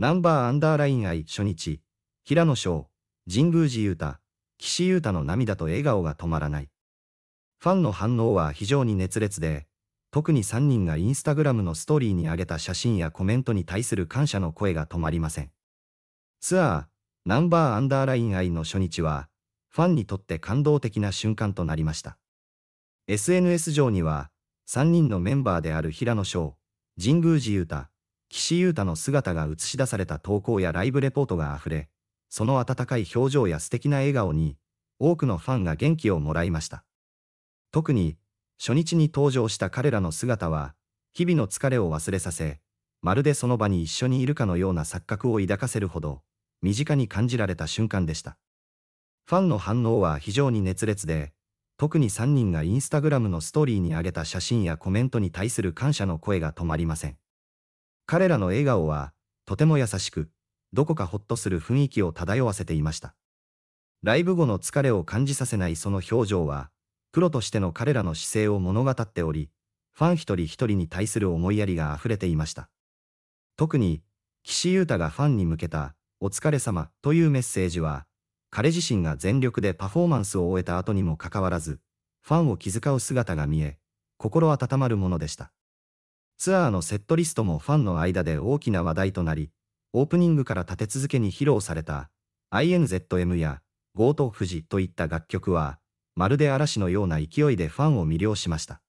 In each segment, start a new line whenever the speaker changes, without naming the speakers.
ナンバーアンダーライン愛初日、平野翔、神宮寺優太、岸優太の涙と笑顔が止まらない。ファンの反応は非常に熱烈で、特に3人がインスタグラムのストーリーに上げた写真やコメントに対する感謝の声が止まりません。ツアー、ナンバーアンダーライン愛の初日は、ファンにとって感動的な瞬間となりました。SNS 上には、3人のメンバーである平野翔、神宮寺優太、岸優太の姿が映し出された投稿やライブレポートがあふれ、その温かい表情や素敵な笑顔に、多くのファンが元気をもらいました。特に、初日に登場した彼らの姿は、日々の疲れを忘れさせ、まるでその場に一緒にいるかのような錯覚を抱かせるほど、身近に感じられた瞬間でした。ファンの反応は非常に熱烈で、特に3人がインスタグラムのストーリーに上げた写真やコメントに対する感謝の声が止まりません。彼らの笑顔は、とても優しく、どこかほっとする雰囲気を漂わせていました。ライブ後の疲れを感じさせないその表情は、プロとしての彼らの姿勢を物語っており、ファン一人一人に対する思いやりが溢れていました。特に、岸優太がファンに向けた、お疲れ様というメッセージは、彼自身が全力でパフォーマンスを終えた後にもかかわらず、ファンを気遣う姿が見え、心温まるものでした。ツアーのセットリストもファンの間で大きな話題となり、オープニングから立て続けに披露された INZM や Go to ジといった楽曲は、まるで嵐のような勢いでファンを魅了しました。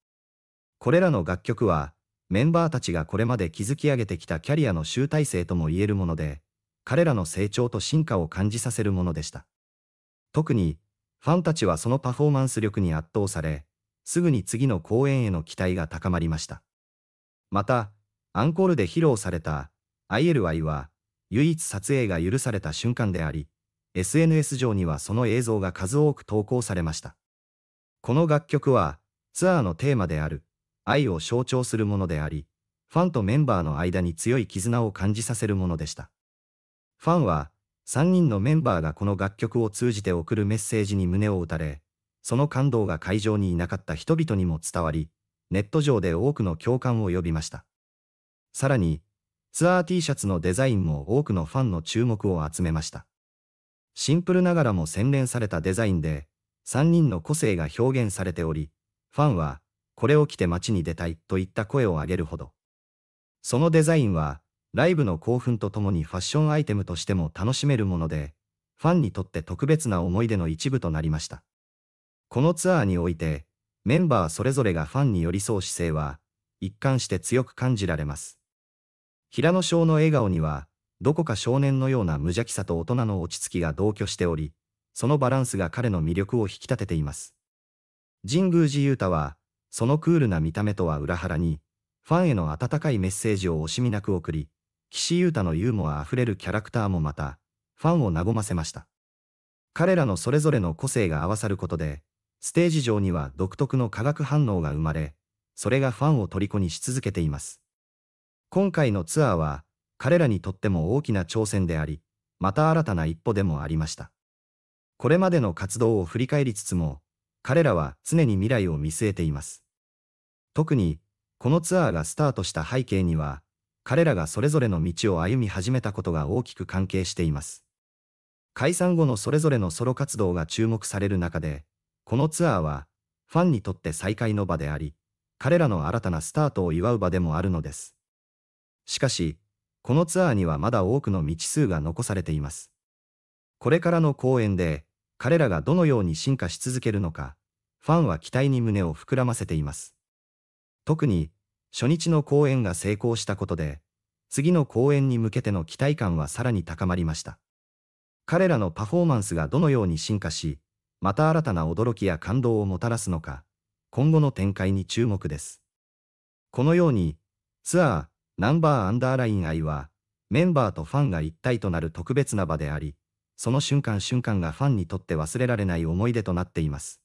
これらの楽曲は、メンバーたちがこれまで築き上げてきたキャリアの集大成とも言えるもので、彼らの成長と進化を感じさせるものでした。特に、ファンたちはそのパフォーマンス力に圧倒され、すぐに次の公演への期待が高まりました。また、アンコールで披露された ILY は唯一撮影が許された瞬間であり、SNS 上にはその映像が数多く投稿されました。この楽曲はツアーのテーマである愛を象徴するものであり、ファンとメンバーの間に強い絆を感じさせるものでした。ファンは3人のメンバーがこの楽曲を通じて送るメッセージに胸を打たれ、その感動が会場にいなかった人々にも伝わり、ネット上で多くの共感を呼びました。さらに、ツアー T シャツのデザインも多くのファンの注目を集めました。シンプルながらも洗練されたデザインで、3人の個性が表現されており、ファンは、これを着て街に出たいといった声を上げるほど。そのデザインは、ライブの興奮とともにファッションアイテムとしても楽しめるもので、ファンにとって特別な思い出の一部となりました。このツアーにおいて、メンバーそれぞれがファンに寄り添う姿勢は、一貫して強く感じられます。平野翔の笑顔には、どこか少年のような無邪気さと大人の落ち着きが同居しており、そのバランスが彼の魅力を引き立てています。神宮寺勇太は、そのクールな見た目とは裏腹に、ファンへの温かいメッセージを惜しみなく送り、岸優太のユーモアあふれるキャラクターもまた、ファンを和ませました。彼らのそれぞれの個性が合わさることで、ステージ上には独特の化学反応が生まれ、それがファンを虜にし続けています。今回のツアーは、彼らにとっても大きな挑戦であり、また新たな一歩でもありました。これまでの活動を振り返りつつも、彼らは常に未来を見据えています。特に、このツアーがスタートした背景には、彼らがそれぞれの道を歩み始めたことが大きく関係しています。解散後のそれぞれのソロ活動が注目される中で、このツアーは、ファンにとって再会の場であり、彼らの新たなスタートを祝う場でもあるのです。しかし、このツアーにはまだ多くの未知数が残されています。これからの公演で、彼らがどのように進化し続けるのか、ファンは期待に胸を膨らませています。特に、初日の公演が成功したことで、次の公演に向けての期待感はさらに高まりました。彼らのパフォーマンスがどのように進化し、また新たな驚きや感動をもたらすのか、今後の展開に注目です。このように、ツアー、ナンバーアンダーライン愛は、メンバーとファンが一体となる特別な場であり、その瞬間瞬間がファンにとって忘れられない思い出となっています。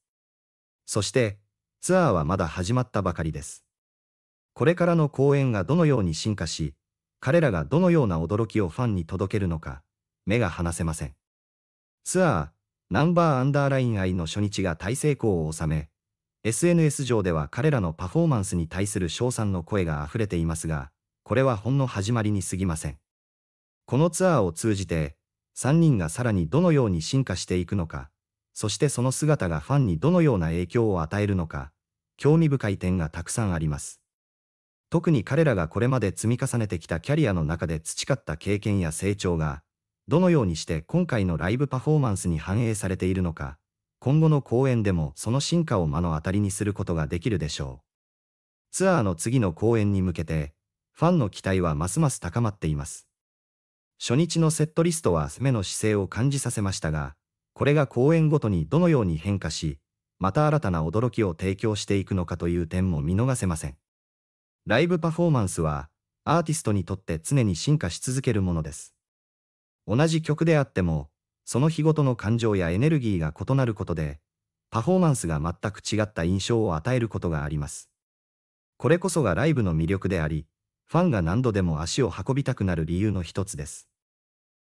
そして、ツアーはまだ始まったばかりです。これからの公演がどのように進化し、彼らがどのような驚きをファンに届けるのか、目が離せません。ツアー、ナンバーアンダーライン愛の初日が大成功を収め、SNS 上では彼らのパフォーマンスに対する賞賛の声が溢れていますが、これはほんの始まりに過ぎません。このツアーを通じて、3人がさらにどのように進化していくのか、そしてその姿がファンにどのような影響を与えるのか、興味深い点がたくさんあります。特に彼らがこれまで積み重ねてきたキャリアの中で培った経験や成長が、どのようにして今回のライブパフォーマンスに反映されているのか、今後の公演でもその進化を目の当たりにすることができるでしょう。ツアーの次の公演に向けて、ファンの期待はますます高まっています。初日のセットリストは攻めの姿勢を感じさせましたが、これが公演ごとにどのように変化し、また新たな驚きを提供していくのかという点も見逃せません。ライブパフォーマンスは、アーティストにとって常に進化し続けるものです。同じ曲であっても、その日ごとの感情やエネルギーが異なることで、パフォーマンスが全く違った印象を与えることがあります。これこそがライブの魅力であり、ファンが何度でも足を運びたくなる理由の一つです。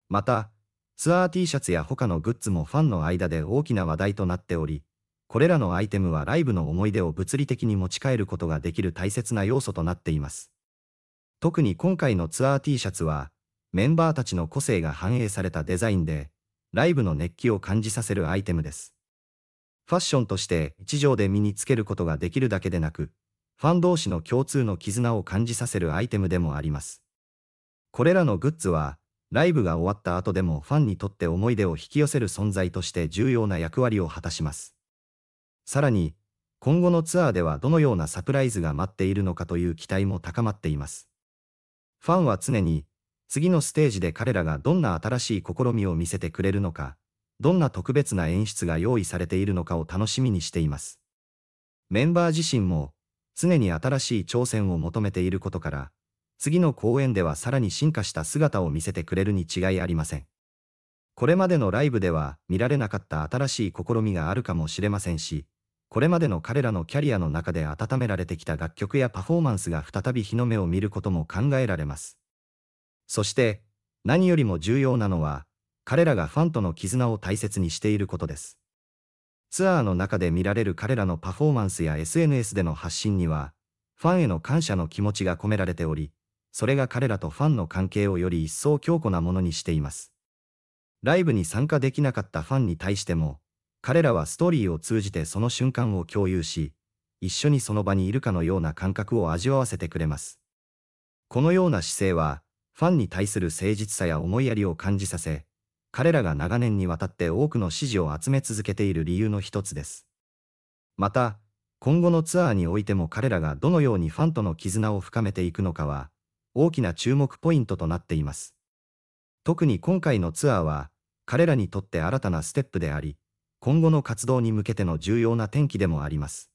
また、ツアー T シャツや他のグッズもファンの間で大きな話題となっており、これらのアイテムはライブの思い出を物理的に持ち帰ることができる大切な要素となっています。特に今回のツアー T シャツは、メンバーたちの個性が反映されたデザインで、ライブの熱気を感じさせるアイテムです。ファッションとして一条で身につけることができるだけでなく、ファン同士の共通の絆を感じさせるアイテムでもあります。これらのグッズは、ライブが終わった後でもファンにとって思い出を引き寄せる存在として重要な役割を果たします。さらに、今後のツアーではどのようなサプライズが待っているのかという期待も高まっています。ファンは常に次のステージで彼らがどんな新しい試みを見せてくれるのか、どんな特別な演出が用意されているのかを楽しみにしています。メンバー自身も、常に新しい挑戦を求めていることから、次の公演ではさらに進化した姿を見せてくれるに違いありません。これまでのライブでは見られなかった新しい試みがあるかもしれませんし、これまでの彼らのキャリアの中で温められてきた楽曲やパフォーマンスが再び日の目を見ることも考えられます。そして、何よりも重要なのは、彼らがファンとの絆を大切にしていることです。ツアーの中で見られる彼らのパフォーマンスや SNS での発信には、ファンへの感謝の気持ちが込められており、それが彼らとファンの関係をより一層強固なものにしています。ライブに参加できなかったファンに対しても、彼らはストーリーを通じてその瞬間を共有し、一緒にその場にいるかのような感覚を味わわせてくれます。このような姿勢は、ファンに対する誠実さや思いやりを感じさせ、彼らが長年にわたって多くの支持を集め続けている理由の一つです。また、今後のツアーにおいても彼らがどのようにファンとの絆を深めていくのかは、大きな注目ポイントとなっています。特に今回のツアーは、彼らにとって新たなステップであり、今後の活動に向けての重要な転機でもあります。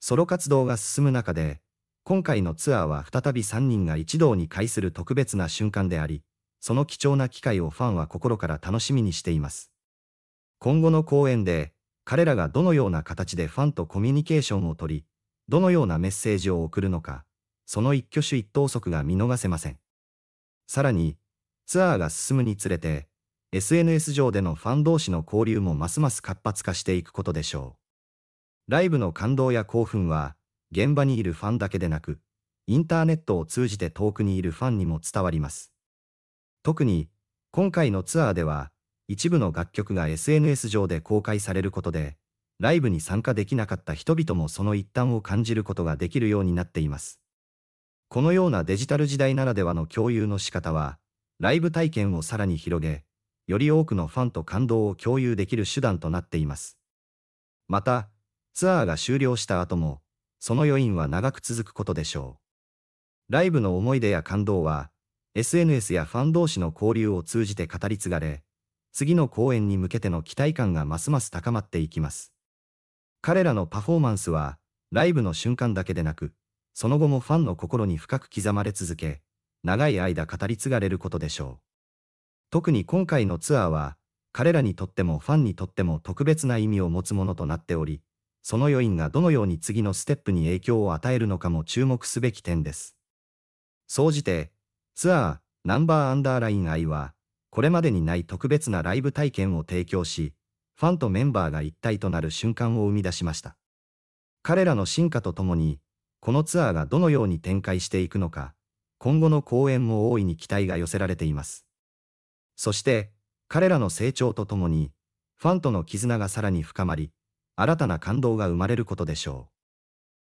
ソロ活動が進む中で、今回のツアーは再び3人が一堂に会する特別な瞬間であり、その貴重な機会をファンは心から楽しみにしています。今後の公演で、彼らがどのような形でファンとコミュニケーションをとり、どのようなメッセージを送るのか、その一挙手一投足が見逃せません。さらに、ツアーが進むにつれて、SNS 上でのファン同士の交流もますます活発化していくことでしょう。ライブの感動や興奮は、現場にいるファンだけでなく、インターネットを通じて遠くにいるファンにも伝わります。特に、今回のツアーでは、一部の楽曲が SNS 上で公開されることで、ライブに参加できなかった人々もその一端を感じることができるようになっています。このようなデジタル時代ならではの共有の仕方は、ライブ体験をさらに広げ、より多くのファンと感動を共有できる手段となっています。また、ツアーが終了した後も、その余韻は長く続くことでしょう。ライブの思い出や感動は、SNS やファン同士の交流を通じて語り継がれ、次の公演に向けての期待感がますます高まっていきます。彼らのパフォーマンスは、ライブの瞬間だけでなく、その後もファンの心に深く刻まれ続け、長い間語り継がれることでしょう。特に今回のツアーは、彼らにとってもファンにとっても特別な意味を持つものとなっており、その余韻がどのように次のステップに影響を与えるのかも注目すべき点です。総じて、ツアー、ナンバーアンダーライン I は、これまでにない特別なライブ体験を提供し、ファンとメンバーが一体となる瞬間を生み出しました。彼らの進化とともに、このツアーがどのように展開していくのか、今後の公演も大いに期待が寄せられています。そして、彼らの成長とともに、ファンとの絆がさらに深まり、新たな感動が生まれることでしょう。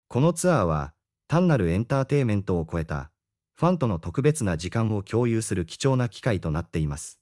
このツアーは、単なるエンターテイメントを超えた、ファンとの特別な時間を共有する貴重な機会となっています。